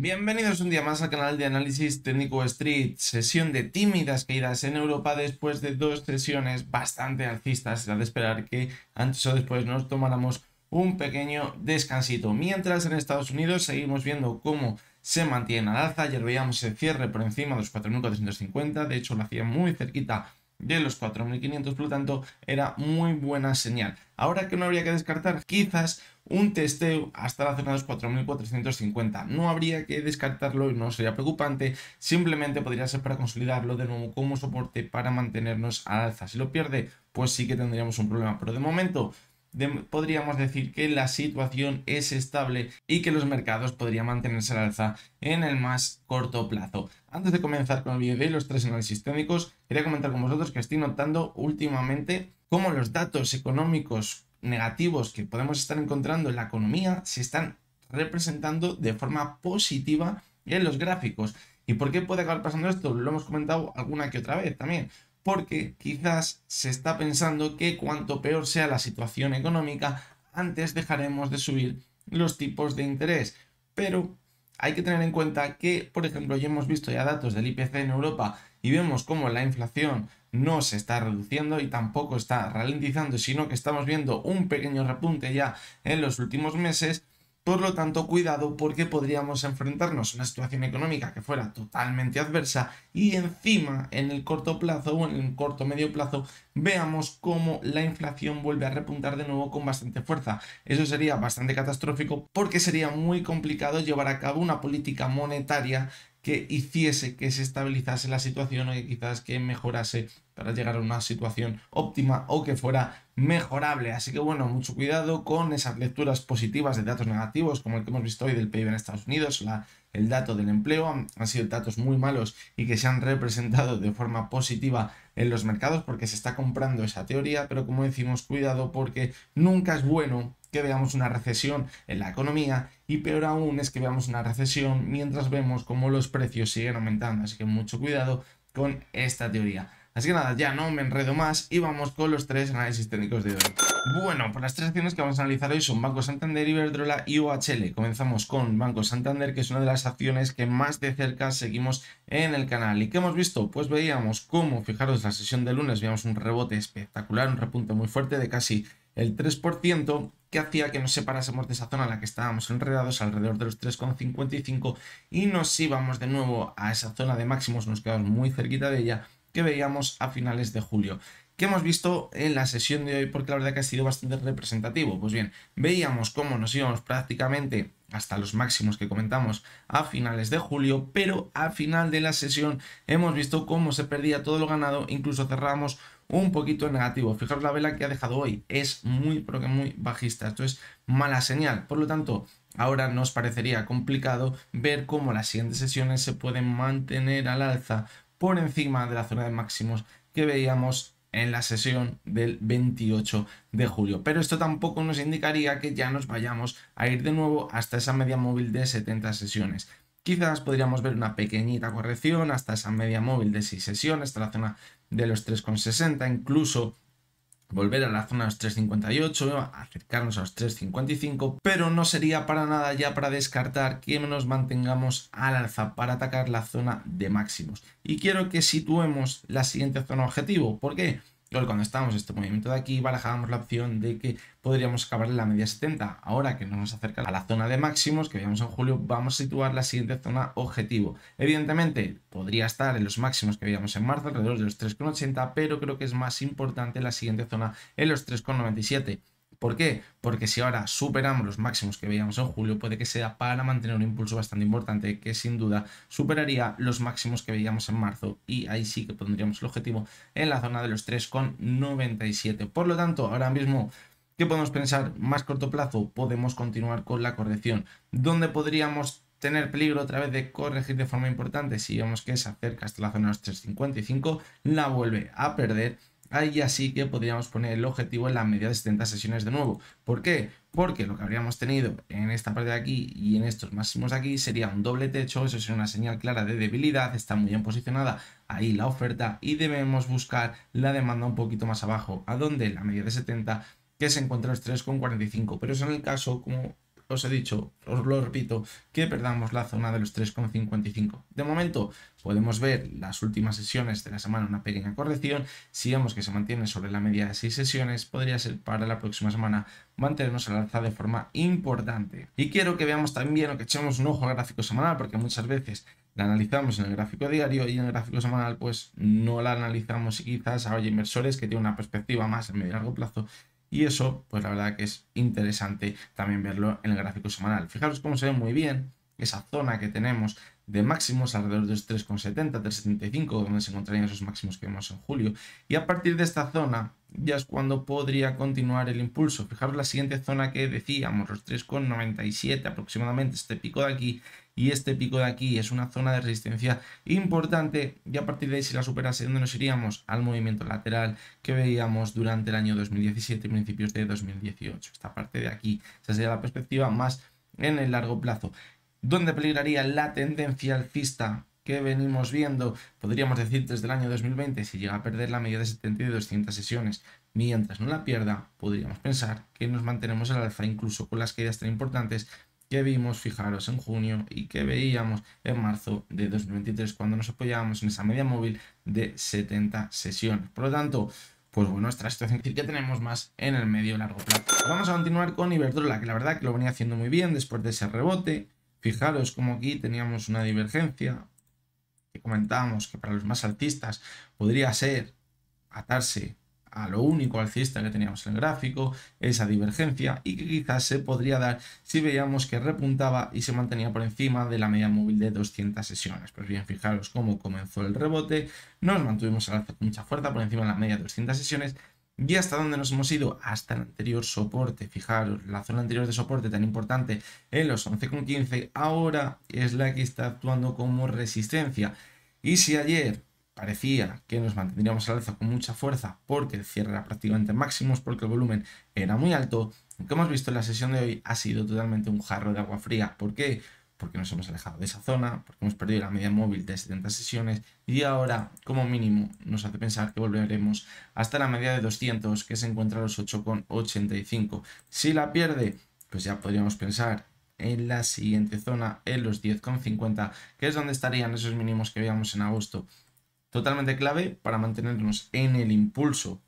Bienvenidos un día más al canal de análisis técnico Street, sesión de tímidas caídas en Europa después de dos sesiones bastante alcistas, era de esperar que antes o después nos tomáramos un pequeño descansito. Mientras en Estados Unidos seguimos viendo cómo se mantiene la alza, ayer veíamos el cierre por encima de los 4.450, de hecho lo hacía muy cerquita de los 4.500, por lo tanto era muy buena señal. Ahora que no habría que descartar quizás un testeo hasta la zona de los 4.450. No habría que descartarlo y no sería preocupante, simplemente podría ser para consolidarlo de nuevo como soporte para mantenernos al alza. Si lo pierde, pues sí que tendríamos un problema, pero de momento podríamos decir que la situación es estable y que los mercados podrían mantenerse al alza en el más corto plazo. Antes de comenzar con el vídeo de los tres análisis técnicos, quería comentar con vosotros que estoy notando últimamente cómo los datos económicos negativos que podemos estar encontrando en la economía se están representando de forma positiva en los gráficos. ¿Y por qué puede acabar pasando esto? Lo hemos comentado alguna que otra vez también porque quizás se está pensando que cuanto peor sea la situación económica, antes dejaremos de subir los tipos de interés. Pero hay que tener en cuenta que, por ejemplo, ya hemos visto ya datos del IPC en Europa y vemos cómo la inflación no se está reduciendo y tampoco está ralentizando, sino que estamos viendo un pequeño repunte ya en los últimos meses por lo tanto, cuidado porque podríamos enfrentarnos a una situación económica que fuera totalmente adversa y encima en el corto plazo o en el corto medio plazo veamos cómo la inflación vuelve a repuntar de nuevo con bastante fuerza. Eso sería bastante catastrófico porque sería muy complicado llevar a cabo una política monetaria que hiciese que se estabilizase la situación o quizás que mejorase para llegar a una situación óptima o que fuera mejorable. Así que bueno, mucho cuidado con esas lecturas positivas de datos negativos como el que hemos visto hoy del PIB en Estados Unidos, el dato del empleo, han sido datos muy malos y que se han representado de forma positiva en los mercados porque se está comprando esa teoría, pero como decimos, cuidado porque nunca es bueno que veamos una recesión en la economía y peor aún es que veamos una recesión mientras vemos cómo los precios siguen aumentando. Así que mucho cuidado con esta teoría. Así que nada, ya no me enredo más y vamos con los tres análisis técnicos de hoy. Bueno, pues las tres acciones que vamos a analizar hoy son Banco Santander, Iberdrola y OHL. Comenzamos con Banco Santander, que es una de las acciones que más de cerca seguimos en el canal. ¿Y qué hemos visto? Pues veíamos cómo, fijaros, la sesión de lunes, veíamos un rebote espectacular, un repunte muy fuerte de casi el 3%, que hacía que nos separásemos de esa zona en la que estábamos enredados alrededor de los 3,55 y nos íbamos de nuevo a esa zona de máximos, nos quedamos muy cerquita de ella, que veíamos a finales de julio que hemos visto en la sesión de hoy porque la verdad que ha sido bastante representativo. Pues bien, veíamos cómo nos íbamos prácticamente hasta los máximos que comentamos a finales de julio, pero al final de la sesión hemos visto cómo se perdía todo lo ganado, incluso cerramos un poquito en negativo. Fijaros la vela que ha dejado hoy, es muy, pero que muy bajista, esto es mala señal, por lo tanto... Ahora nos parecería complicado ver cómo las siguientes sesiones se pueden mantener al alza por encima de la zona de máximos que veíamos en la sesión del 28 de julio. Pero esto tampoco nos indicaría que ya nos vayamos a ir de nuevo hasta esa media móvil de 70 sesiones. Quizás podríamos ver una pequeñita corrección hasta esa media móvil de 6 sesiones, hasta la zona de los 3,60, incluso volver a la zona de los 3.58, acercarnos a los 3.55, pero no sería para nada ya para descartar que nos mantengamos al alza para atacar la zona de máximos. Y quiero que situemos la siguiente zona objetivo. ¿Por qué? cuando estábamos en este movimiento de aquí, barajábamos la opción de que podríamos acabar en la media 70. Ahora que nos acerca a la zona de máximos que veíamos en julio, vamos a situar la siguiente zona objetivo. Evidentemente, podría estar en los máximos que veíamos en marzo, alrededor de los 3,80, pero creo que es más importante la siguiente zona en los 3,97. ¿Por qué? Porque si ahora superamos los máximos que veíamos en julio, puede que sea para mantener un impulso bastante importante que sin duda superaría los máximos que veíamos en marzo y ahí sí que pondríamos el objetivo en la zona de los 3,97. Por lo tanto, ahora mismo ¿Qué podemos pensar? Más corto plazo, podemos continuar con la corrección. ¿Dónde podríamos tener peligro otra vez de corregir de forma importante? Si vemos que se acerca hasta la zona de los 3.55, la vuelve a perder ahí así que podríamos poner el objetivo en la media de 70 sesiones de nuevo. ¿Por qué? Porque lo que habríamos tenido en esta parte de aquí y en estos máximos de aquí sería un doble techo, eso sería una señal clara de debilidad, está muy bien posicionada ahí la oferta y debemos buscar la demanda un poquito más abajo, a donde la media de 70 que se encuentra en los 3,45, pero eso en el caso como os he dicho, os lo repito, que perdamos la zona de los 3,55. De momento podemos ver las últimas sesiones de la semana una pequeña corrección. Si vemos que se mantiene sobre la media de 6 sesiones, podría ser para la próxima semana mantenernos al alza de forma importante. Y quiero que veamos también o que echemos un ojo al gráfico semanal, porque muchas veces la analizamos en el gráfico diario y en el gráfico semanal pues no la analizamos y quizás hay inversores que tienen una perspectiva más a medio y largo plazo y eso, pues la verdad que es interesante también verlo en el gráfico semanal. Fijaros cómo se ve muy bien esa zona que tenemos de máximos alrededor de los 3,70, 3,75, donde se encontrarían esos máximos que vemos en julio. Y a partir de esta zona ya es cuando podría continuar el impulso. Fijaros la siguiente zona que decíamos, los 3,97 aproximadamente, este pico de aquí, y este pico de aquí es una zona de resistencia importante y a partir de ahí si la superase donde nos iríamos al movimiento lateral que veíamos durante el año 2017 y principios de 2018. Esta parte de aquí, esa sería la perspectiva más en el largo plazo. donde peligraría la tendencia alcista que venimos viendo, podríamos decir desde el año 2020, si llega a perder la media de 70 y 200 sesiones, mientras no la pierda, podríamos pensar que nos mantenemos al alza incluso con las caídas tan importantes que vimos, fijaros, en junio y que veíamos en marzo de 2023 cuando nos apoyábamos en esa media móvil de 70 sesiones. Por lo tanto, pues bueno, esta situación que tenemos más en el medio largo plazo. Vamos a continuar con Iberdrola, que la verdad que lo venía haciendo muy bien después de ese rebote. Fijaros como aquí teníamos una divergencia que comentábamos que para los más altistas podría ser atarse a lo único alcista que teníamos en el gráfico, esa divergencia y que quizás se podría dar si veíamos que repuntaba y se mantenía por encima de la media móvil de 200 sesiones. Pues bien, fijaros cómo comenzó el rebote, nos mantuvimos al mucha fuerza por encima de la media de 200 sesiones y hasta dónde nos hemos ido, hasta el anterior soporte, fijaros, la zona anterior de soporte tan importante en los 11,15 ahora es la que está actuando como resistencia. Y si ayer parecía que nos mantendríamos al alza con mucha fuerza porque el cierre era prácticamente máximo porque el volumen era muy alto. Lo que hemos visto en la sesión de hoy ha sido totalmente un jarro de agua fría. ¿Por qué? Porque nos hemos alejado de esa zona, porque hemos perdido la media móvil de 70 sesiones y ahora, como mínimo, nos hace pensar que volveremos hasta la media de 200 que se encuentra a los 8,85. Si la pierde, pues ya podríamos pensar en la siguiente zona, en los 10,50, que es donde estarían esos mínimos que veíamos en agosto totalmente clave para mantenernos en el impulso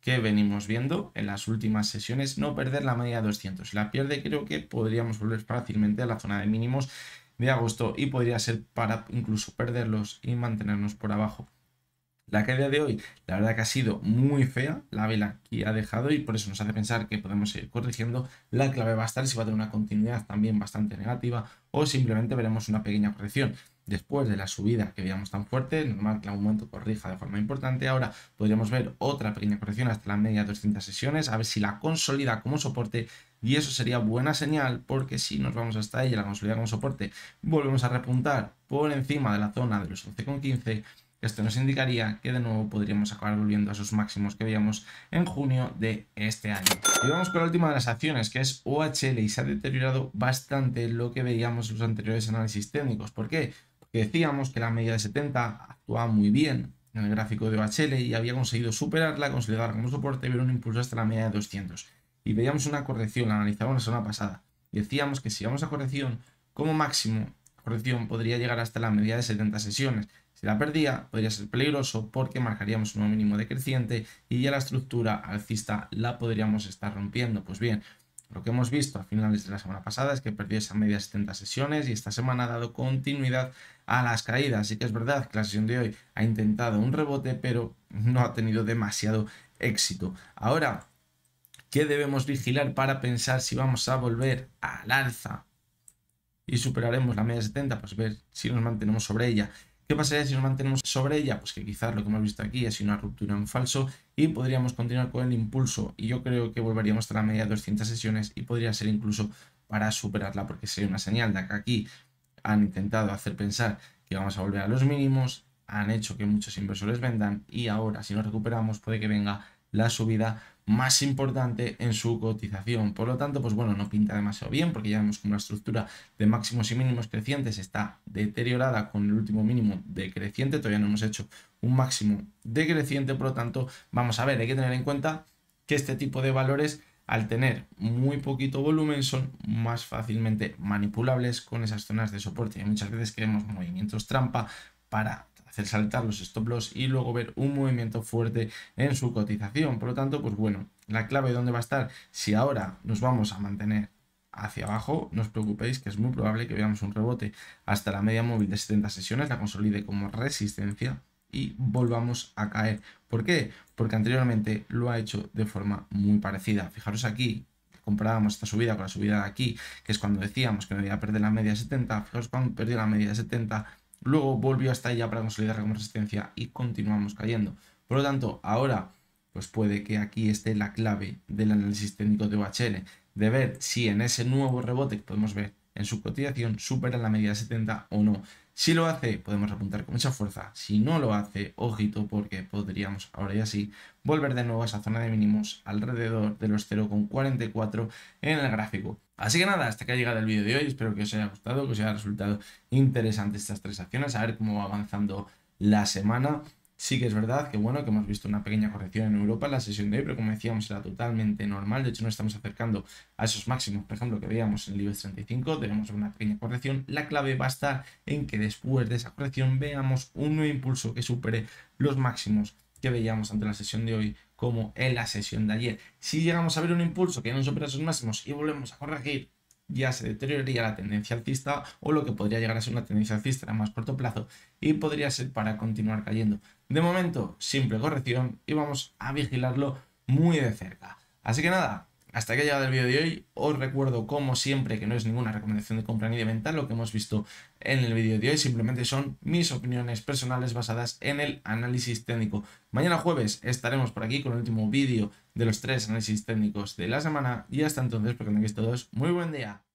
que venimos viendo en las últimas sesiones, no perder la media 200. Si la pierde, creo que podríamos volver fácilmente a la zona de mínimos de agosto y podría ser para incluso perderlos y mantenernos por abajo. La caída de hoy, la verdad que ha sido muy fea, la vela que ha dejado y por eso nos hace pensar que podemos ir corrigiendo. La clave va a estar si va a tener una continuidad también bastante negativa o simplemente veremos una pequeña corrección después de la subida que veíamos tan fuerte, normal que el aumento corrija de forma importante. Ahora podríamos ver otra pequeña corrección hasta la media de 200 sesiones, a ver si la consolida como soporte y eso sería buena señal porque si nos vamos hasta ella, la consolida como soporte, volvemos a repuntar por encima de la zona de los 11,15. Esto nos indicaría que de nuevo podríamos acabar volviendo a sus máximos que veíamos en junio de este año. Y vamos con la última de las acciones, que es OHL, y se ha deteriorado bastante lo que veíamos en los anteriores análisis técnicos. ¿Por qué? decíamos que la media de 70 actuaba muy bien en el gráfico de OHL y había conseguido superarla, consolidar como soporte y ver un impulso hasta la media de 200. Y veíamos una corrección, la analizábamos la semana pasada. Decíamos que si vamos a corrección, como máximo, corrección podría llegar hasta la media de 70 sesiones. Si la perdía, podría ser peligroso porque marcaríamos un mínimo decreciente y ya la estructura alcista la podríamos estar rompiendo. Pues bien, lo que hemos visto a finales de la semana pasada es que perdió esa media 70 sesiones y esta semana ha dado continuidad a las caídas. Así que es verdad que la sesión de hoy ha intentado un rebote, pero no ha tenido demasiado éxito. Ahora, ¿qué debemos vigilar para pensar si vamos a volver al alza y superaremos la media 70? Pues ver si nos mantenemos sobre ella. ¿Qué pasaría si nos mantenemos sobre ella? Pues que quizás lo que hemos visto aquí es sido una ruptura en falso y podríamos continuar con el impulso y yo creo que volveríamos a la media de 200 sesiones y podría ser incluso para superarla porque sería una señal de que aquí han intentado hacer pensar que vamos a volver a los mínimos, han hecho que muchos inversores vendan y ahora si nos recuperamos puede que venga la subida más importante en su cotización. Por lo tanto, pues bueno, no pinta demasiado bien porque ya vemos que una estructura de máximos y mínimos crecientes está deteriorada con el último mínimo decreciente, todavía no hemos hecho un máximo decreciente, por lo tanto, vamos a ver, hay que tener en cuenta que este tipo de valores al tener muy poquito volumen son más fácilmente manipulables con esas zonas de soporte. y muchas veces queremos movimientos trampa para hacer saltar los stop loss y luego ver un movimiento fuerte en su cotización. Por lo tanto, pues bueno, la clave de dónde va a estar si ahora nos vamos a mantener hacia abajo, no os preocupéis que es muy probable que veamos un rebote hasta la media móvil de 70 sesiones, la consolide como resistencia y volvamos a caer. ¿Por qué? Porque anteriormente lo ha hecho de forma muy parecida. Fijaros aquí, comparábamos esta subida con la subida de aquí, que es cuando decíamos que no iba a perder la media de 70, fijaros cuando perdió la media de 70 Luego volvió hasta allá para consolidar como resistencia y continuamos cayendo. Por lo tanto, ahora pues puede que aquí esté la clave del análisis técnico de OHL, de ver si en ese nuevo rebote que podemos ver en su cotización supera la media de 70 o no. Si lo hace, podemos apuntar con mucha fuerza. Si no lo hace, ojito, porque podríamos ahora y así volver de nuevo a esa zona de mínimos alrededor de los 0,44 en el gráfico. Así que nada, hasta que ha llegado el vídeo de hoy. Espero que os haya gustado, que os haya resultado interesante estas tres acciones, a ver cómo va avanzando la semana. Sí que es verdad que bueno, que hemos visto una pequeña corrección en Europa en la sesión de hoy, pero como decíamos, era totalmente normal. De hecho, no estamos acercando a esos máximos, por ejemplo, que veíamos en el IBEX 35. Tenemos una pequeña corrección. La clave va a estar en que después de esa corrección veamos un nuevo impulso que supere los máximos que veíamos ante la sesión de hoy como en la sesión de ayer. Si llegamos a ver un impulso que no supera esos máximos y volvemos a corregir, ya se deterioraría la tendencia alcista o lo que podría llegar a ser una tendencia alcista a más corto plazo y podría ser para continuar cayendo. De momento, simple corrección y vamos a vigilarlo muy de cerca. Así que nada, hasta que ha llegado el vídeo de hoy. Os recuerdo, como siempre, que no es ninguna recomendación de compra ni de venta lo que hemos visto en el vídeo de hoy. Simplemente son mis opiniones personales basadas en el análisis técnico. Mañana jueves estaremos por aquí con el último vídeo de los tres análisis técnicos de la semana y hasta entonces porque tenéis todos muy buen día.